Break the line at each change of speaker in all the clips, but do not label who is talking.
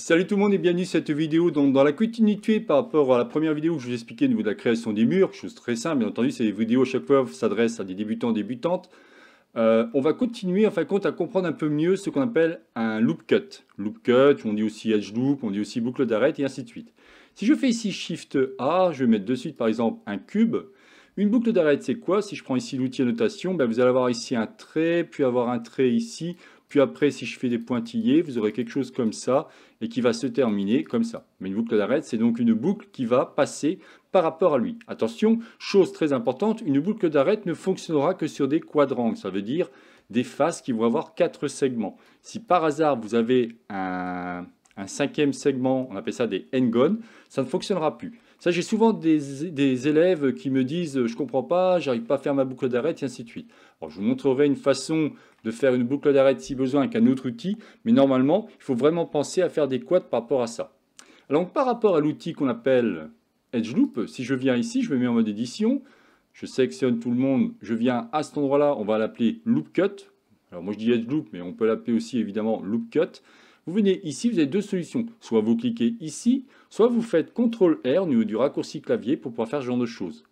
Salut tout le monde et bienvenue cette vidéo. dans la continuité par rapport à la première vidéo où je vous expliquais au niveau de la création des murs, chose très simple, bien entendu, ces vidéos à chaque fois s'adressent à des débutants débutantes. Euh, on va continuer en fin compte à comprendre un peu mieux ce qu'on appelle un loop cut. Loop cut, on dit aussi edge loop, on dit aussi boucle d'arrêt et ainsi de suite. Si je fais ici Shift A, je vais mettre de suite par exemple un cube. Une boucle d'arrêt c'est quoi Si je prends ici l'outil annotation, ben, vous allez avoir ici un trait, puis avoir un trait ici puis après, si je fais des pointillés, vous aurez quelque chose comme ça et qui va se terminer comme ça. Mais une boucle d'arête, c'est donc une boucle qui va passer par rapport à lui. Attention, chose très importante, une boucle d'arête ne fonctionnera que sur des quadrangles. Ça veut dire des faces qui vont avoir quatre segments. Si par hasard, vous avez un, cinquième segment, on appelle ça des n ça ne fonctionnera plus. Ça, j'ai souvent des, élèves qui me disent Je comprends pas, j'arrive pas à faire ma boucle d'arrêt » et ainsi de suite. Alors, je vous montrerai une façon de faire une boucle d'arrêt si besoin avec un autre outil, mais normalement, il faut vraiment penser à faire des quads par rapport à ça. Alors, par rapport à l'outil qu'on appelle Edge Loop, si je viens ici, je me mets en mode édition, je sélectionne tout le monde, je viens à cet endroit-là, on va l'appeler Loop Cut. Alors, moi, je dis Edge Loop, mais on peut l'appeler aussi évidemment Loop Cut. Vous venez ici, vous avez deux solutions. Soit vous cliquez ici, soit vous faites CTRL-R au niveau du raccourci clavier pour pouvoir faire ce genre de choses.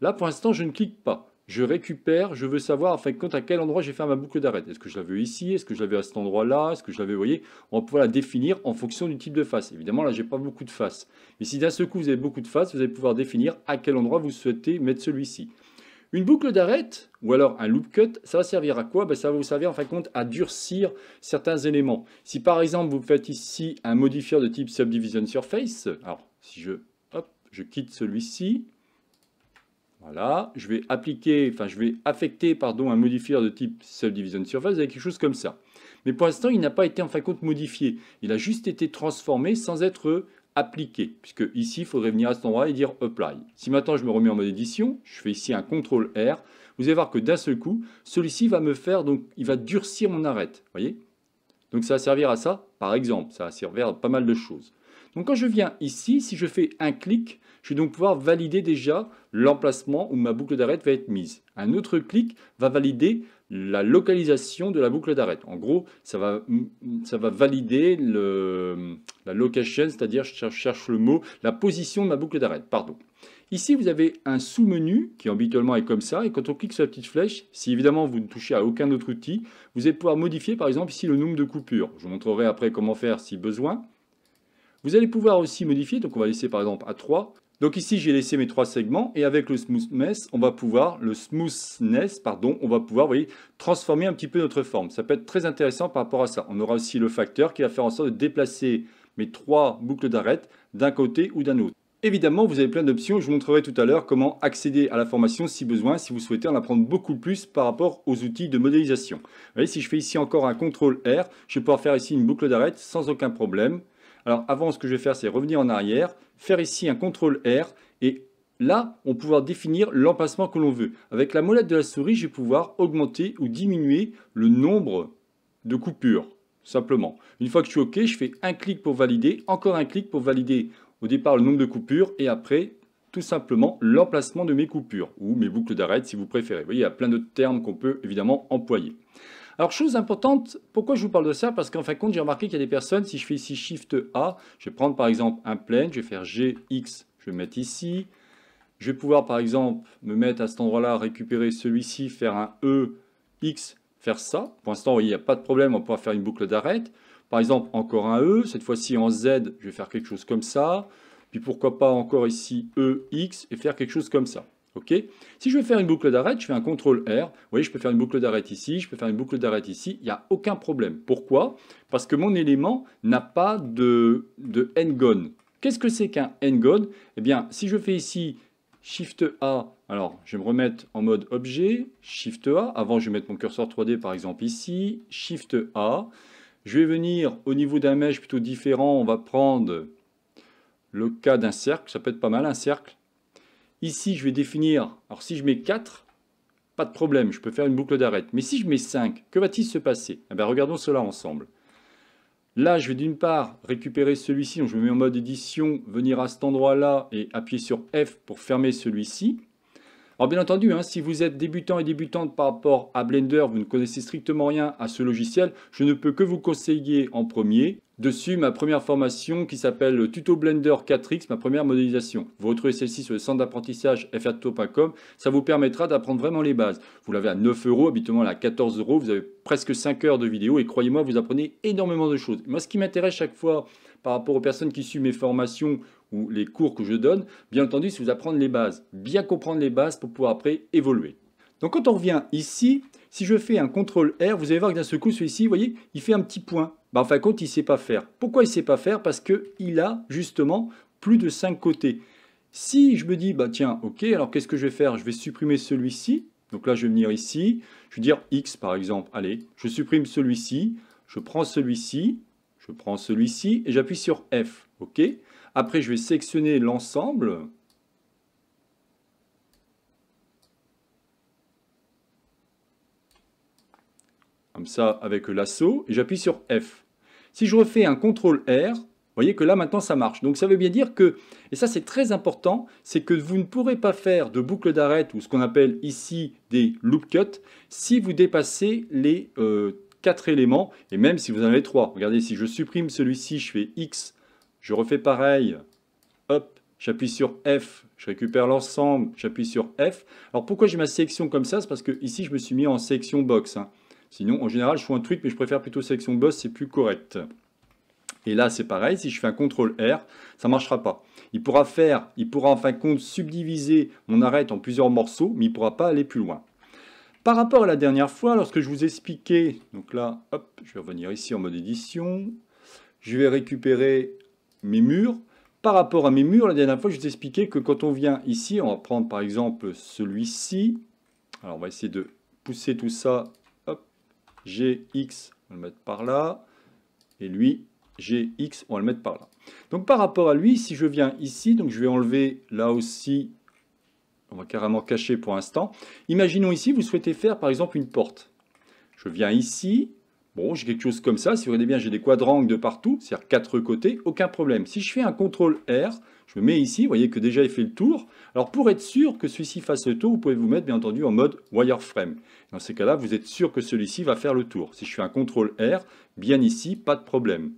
Là, pour l'instant, je ne clique pas. Je récupère, je veux savoir enfin, à quel endroit j'ai fait ma boucle d'arrêt. Est-ce que je la ici Est-ce que je la à cet endroit-là Est-ce que je la vous voyez On va pouvoir la définir en fonction du type de face. Évidemment, là, je n'ai pas beaucoup de faces. Mais si d'un seul coup, vous avez beaucoup de faces, vous allez pouvoir définir à quel endroit vous souhaitez mettre celui-ci. Une boucle d'arête, ou alors un loop cut, ça va servir à quoi ben, Ça va vous servir en fin de compte à durcir certains éléments. Si par exemple vous faites ici un modifier de type subdivision surface, alors si je, je quitte celui-ci, voilà, je vais appliquer, enfin je vais affecter pardon, un modifier de type subdivision surface avec quelque chose comme ça. Mais pour l'instant, il n'a pas été en fin de compte modifié. Il a juste été transformé sans être appliquer, puisque ici, il faudrait venir à cet endroit et dire apply. Si maintenant je me remets en mode édition, je fais ici un CTRL R, vous allez voir que d'un seul coup, celui-ci va me faire, donc il va durcir mon arête, voyez Donc ça va servir à ça, par exemple, ça va servir à pas mal de choses. Donc quand je viens ici, si je fais un clic, je vais donc pouvoir valider déjà l'emplacement où ma boucle d'arête va être mise. Un autre clic va valider la localisation de la boucle d'arête. En gros, ça va, valider la location, c'est-à-dire je cherche, le mot, la position de ma boucle d'arête, pardon. Ici, vous avez un sous-menu qui habituellement est comme ça. Et quand on clique sur la petite flèche, si évidemment vous ne touchez à aucun autre outil, vous allez pouvoir modifier par exemple ici le nombre de coupures. Je vous montrerai après comment faire si besoin. Vous allez pouvoir aussi modifier, donc on va laisser par exemple à 3. Donc ici, j'ai laissé mes trois segments et avec le smoothness, on va pouvoir, le smoothness, pardon, on va pouvoir, voyez, transformer un petit peu notre forme. Ça peut être très intéressant par rapport à ça. On aura aussi le facteur qui va faire en sorte de déplacer mes trois boucles d'arêtes d'un côté ou d'un autre. Évidemment, vous avez plein d'options. Je vous montrerai tout à l'heure comment accéder à la formation si besoin, si vous souhaitez en apprendre beaucoup plus par rapport aux outils de modélisation. voyez, si je fais ici encore un CTRL R, je vais pouvoir faire ici une boucle d'arête sans aucun problème. Alors avant, ce que je vais faire, c'est revenir en arrière, faire ici un CTRL R et là, on va pouvoir définir l'emplacement que l'on veut. Avec la molette de la souris, je vais pouvoir augmenter ou diminuer le nombre de coupures, simplement. Une fois que je suis OK, je fais un clic pour valider, encore un clic pour valider au départ le nombre de coupures et après tout simplement l'emplacement de mes coupures ou mes boucles d'arrêt si vous préférez. Vous voyez, il y a plein de termes qu'on peut évidemment employer. Alors, chose importante, pourquoi je vous parle de ça Parce qu'en fin de compte, j'ai remarqué qu'il y a des personnes, si je fais ici Shift A, je vais prendre par exemple un plane, je vais faire GX, je vais mettre ici. Je vais pouvoir par exemple me mettre à cet endroit-là, récupérer celui-ci, faire un E, X, faire ça. Pour l'instant, il n'y a pas de problème, on pourra faire une boucle d'arête. Par exemple, encore un E, cette fois-ci en Z, je vais faire quelque chose comme ça. Puis pourquoi pas encore ici E, X et faire quelque chose comme ça si je veux faire une boucle d'arrêt, je fais un CTRL R. Vous voyez, je peux faire une boucle d'arrêt ici, je peux faire une boucle d'arrêt ici. Il n'y a aucun problème. Pourquoi Parce que mon élément n'a pas de, de n-gone. Qu'est-ce que c'est qu'un n-gone Eh bien, si je fais ici Shift A, alors je vais me remettre en mode objet, Shift A. Avant, je vais mettre mon curseur 3D par exemple ici, Shift A. Je vais venir au niveau d'un mesh plutôt différent. On va prendre le cas d'un cercle. Ça peut être pas mal un cercle. Ici, je vais définir, alors si je mets 4, pas de problème, je peux faire une boucle d'arête. Mais si je mets 5, que va-t-il se passer eh ben, Regardons cela ensemble. Là, je vais d'une part récupérer celui-ci, donc je me mets en mode édition, venir à cet endroit-là et appuyer sur F pour fermer celui-ci. Alors bien entendu, hein, si vous êtes débutant et débutante par rapport à Blender, vous ne connaissez strictement rien à ce logiciel, je ne peux que vous conseiller en premier Dessus, ma première formation qui s'appelle Tuto Blender 4X, ma première modélisation. Vous retrouvez celle-ci sur le centre d'apprentissage frto.com, Ça vous permettra d'apprendre vraiment les bases. Vous l'avez à 9 euros, habituellement à 14 euros. Vous avez presque 5 heures de vidéo et croyez-moi, vous apprenez énormément de choses. Moi, ce qui m'intéresse chaque fois par rapport aux personnes qui suivent mes formations ou les cours que je donne, bien entendu, c'est vous apprendre les bases, bien comprendre les bases pour pouvoir après évoluer. Donc quand on revient ici, si je fais un CTRL R, vous allez voir que d'un seul coup, celui-ci, vous voyez, il fait un petit point. Ben, en fin de compte, il ne sait pas faire. Pourquoi il ne sait pas faire Parce qu'il a justement plus de 5 côtés. Si je me dis, bah tiens, ok, alors qu'est-ce que je vais faire Je vais supprimer celui-ci. Donc là, je vais venir ici. Je vais dire X, par exemple. Allez, je supprime celui-ci. Je prends celui-ci. Je prends celui-ci et j'appuie sur F. OK Après, je vais sélectionner l'ensemble. Comme ça, avec l'assaut, et j'appuie sur F. Si je refais un contrôle R, voyez que là, maintenant, ça marche. Donc, ça veut bien dire que, et ça, c'est très important, c'est que vous ne pourrez pas faire de boucle d'arrêt ou ce qu'on appelle ici des loop cuts si vous dépassez les... Euh, quatre éléments, et même si vous en avez trois. Regardez, si je supprime celui-ci, je fais X, je refais pareil, hop, j'appuie sur F, je récupère l'ensemble, j'appuie sur F. Alors pourquoi j'ai ma sélection comme ça C'est parce que ici je me suis mis en section box. Hein. Sinon, en général, je fais un truc, mais je préfère plutôt section box, c'est plus correct. Et là, c'est pareil, si je fais un CTRL R, ça ne marchera pas. Il pourra faire, il pourra en fin de compte subdiviser mon arête en plusieurs morceaux, mais il ne pourra pas aller plus loin. Par rapport à la dernière fois, lorsque je vous expliquais, donc là, hop, je vais revenir ici en mode édition, je vais récupérer mes murs. Par rapport à mes murs, la dernière fois, je vous expliquais que quand on vient ici, on va prendre par exemple celui-ci. Alors, on va essayer de pousser tout ça. Hop, GX, on va le mettre par là. Et lui, GX, on va le mettre par là. Donc, par rapport à lui, si je viens ici, donc je vais enlever là aussi on va carrément cacher pour l'instant. Imaginons ici, vous souhaitez faire par exemple une porte. Je viens ici, bon, j'ai quelque chose comme ça. Si vous regardez bien, j'ai des quadrangles de partout, c'est-à-dire quatre côtés, aucun problème. Si je fais un CTRL R, je me mets ici, vous voyez que déjà il fait le tour. Alors pour être sûr que celui-ci fasse le tour, vous pouvez vous mettre bien entendu en mode wireframe. Dans ces cas-là, vous êtes sûr que celui-ci va faire le tour. Si je fais un CTRL R, bien ici, pas de problème.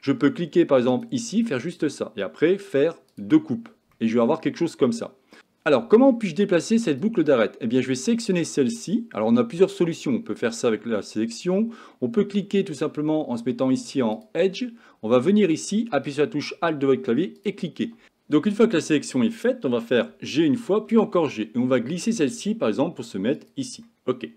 Je peux cliquer par exemple ici, faire juste ça, et après faire deux coupes. Et je vais avoir quelque chose comme ça. Alors, comment puis-je déplacer cette boucle d'arête Eh bien, je vais sélectionner celle-ci. Alors, on a plusieurs solutions. On peut faire ça avec la sélection. On peut cliquer tout simplement en se mettant ici en Edge. On va venir ici, appuyer sur la touche Alt de votre clavier et cliquer. Donc, une fois que la sélection est faite, on va faire G une fois, puis encore G. Et on va glisser celle-ci, par exemple, pour se mettre ici. OK.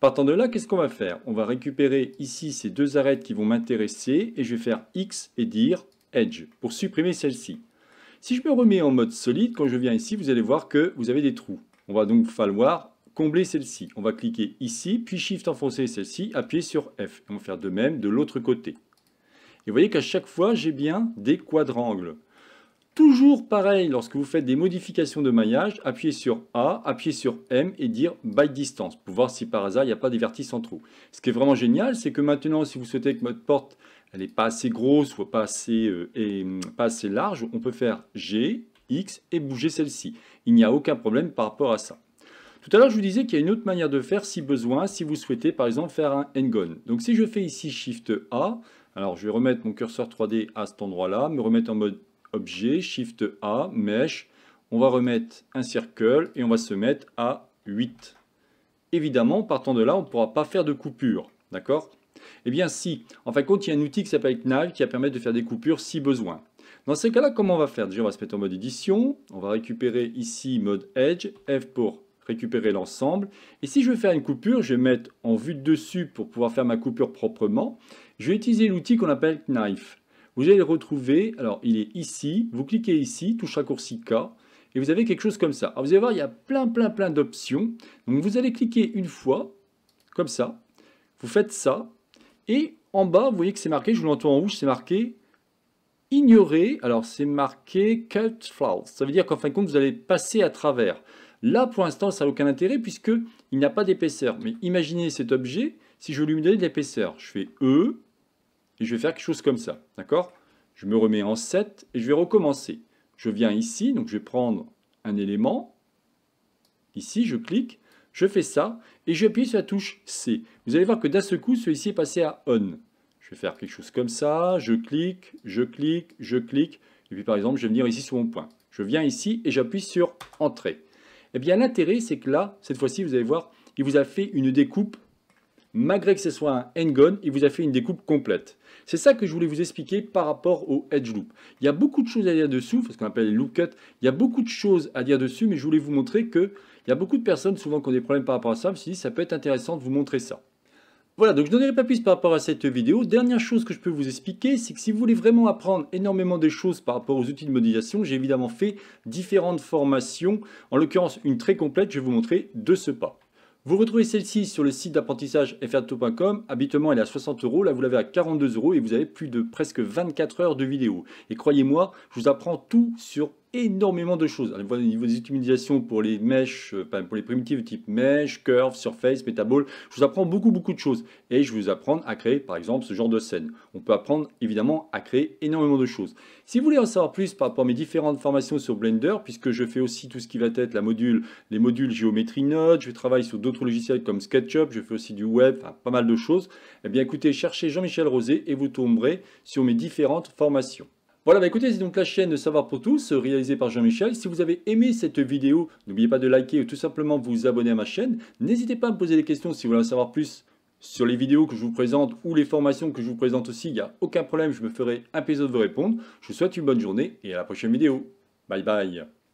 Partant de là, qu'est-ce qu'on va faire On va récupérer ici ces deux arêtes qui vont m'intéresser et je vais faire X et dire Edge pour supprimer celle-ci. Si je me remets en mode solide, quand je viens ici, vous allez voir que vous avez des trous. On va donc falloir combler celle-ci. On va cliquer ici, puis Shift enfoncer celle-ci, appuyer sur F. On va faire de même de l'autre côté. Et vous voyez qu'à chaque fois, j'ai bien des quadrangles. Toujours pareil, lorsque vous faites des modifications de maillage, appuyez sur A, appuyez sur M et dire by distance pour voir si par hasard il n'y a pas des vertices en trou. Ce qui est vraiment génial, c'est que maintenant, si vous souhaitez que votre porte elle n'est pas assez grosse ou pas assez, euh, et, hum, pas assez large, on peut faire G, X et bouger celle-ci. Il n'y a aucun problème par rapport à ça. Tout à l'heure, je vous disais qu'il y a une autre manière de faire si besoin, si vous souhaitez par exemple faire un n Donc si je fais ici Shift A, alors je vais remettre mon curseur 3D à cet endroit-là, me remettre en mode objet, Shift A, Mesh, on va remettre un circle et on va se mettre à 8. Évidemment, partant de là, on ne pourra pas faire de coupure, d'accord eh bien si, en fin de compte, il y a un outil qui s'appelle Knife qui va permettre de faire des coupures si besoin. Dans ces cas-là, comment on va faire Déjà, on va se mettre en mode édition, on va récupérer ici mode Edge, F pour récupérer l'ensemble. Et si je veux faire une coupure, je vais mettre en vue de dessus pour pouvoir faire ma coupure proprement. Je vais utiliser l'outil qu'on appelle Knife. Vous allez le retrouver, alors il est ici, vous cliquez ici, touche raccourci K, et vous avez quelque chose comme ça. Alors vous allez voir, il y a plein plein plein d'options. Donc vous allez cliquer une fois, comme ça, vous faites ça, et en bas, vous voyez que c'est marqué, je vous l'entends en rouge, c'est marqué ignorer. Alors c'est marqué cut flaw Ça veut dire qu'en fin de compte, vous allez passer à travers. Là, pour l'instant, ça n'a aucun intérêt puisque il n'a pas d'épaisseur. Mais imaginez cet objet si je lui donner de l'épaisseur. Je fais E et je vais faire quelque chose comme ça. D'accord Je me remets en 7 et je vais recommencer. Je viens ici, donc je vais prendre un élément. Ici, je clique je fais ça et j'appuie sur la touche C. Vous allez voir que d'un seul coup, celui-ci est passé à on. Je vais faire quelque chose comme ça, je clique, je clique, je clique. Et puis par exemple, je vais venir ici sur mon point. Je viens ici et j'appuie sur Entrée. Eh bien l'intérêt, c'est que là, cette fois-ci, vous allez voir, il vous a fait une découpe. Malgré que ce soit un endgone, il vous a fait une découpe complète. C'est ça que je voulais vous expliquer par rapport au edge loop. Il y a beaucoup de choses à dire dessus, parce qu'on appelle les loop Cuts, Il y a beaucoup de choses à dire dessus, mais je voulais vous montrer que il y a beaucoup de personnes souvent qui ont des problèmes par rapport à ça. Je me suis dit, ça peut être intéressant de vous montrer ça. Voilà, donc je n'en dirai pas plus par rapport à cette vidéo. Dernière chose que je peux vous expliquer, c'est que si vous voulez vraiment apprendre énormément des choses par rapport aux outils de modélisation, j'ai évidemment fait différentes formations, en l'occurrence une très complète, je vais vous montrer de ce pas. Vous retrouvez celle-ci sur le site d'apprentissage frto.com. Habituellement, elle est à 60 euros. Là, vous l'avez à 42 euros et vous avez plus de presque 24 heures de vidéos. Et croyez-moi, je vous apprends tout sur énormément de choses. Alors, au niveau des utilisations pour les mèches, euh, pour les primitives type mesh, curve, surface, metaball, je vous apprends beaucoup beaucoup de choses. Et je vais vous apprendre à créer par exemple ce genre de scène. On peut apprendre évidemment à créer énormément de choses. Si vous voulez en savoir plus par rapport à mes différentes formations sur Blender, puisque je fais aussi tout ce qui va être la module, les modules géométrie node, je travaille sur d'autres logiciels comme SketchUp, je fais aussi du web, pas mal de choses, eh bien écoutez, cherchez Jean-Michel Rosé et vous tomberez sur mes différentes formations. Voilà, bah écoutez, c'est donc la chaîne de Savoir pour tous, réalisée par Jean-Michel. Si vous avez aimé cette vidéo, n'oubliez pas de liker ou tout simplement vous abonner à ma chaîne. N'hésitez pas à me poser des questions si vous voulez en savoir plus sur les vidéos que je vous présente ou les formations que je vous présente aussi. Il n'y a aucun problème, je me ferai un plaisir de vous répondre. Je vous souhaite une bonne journée et à la prochaine vidéo. Bye bye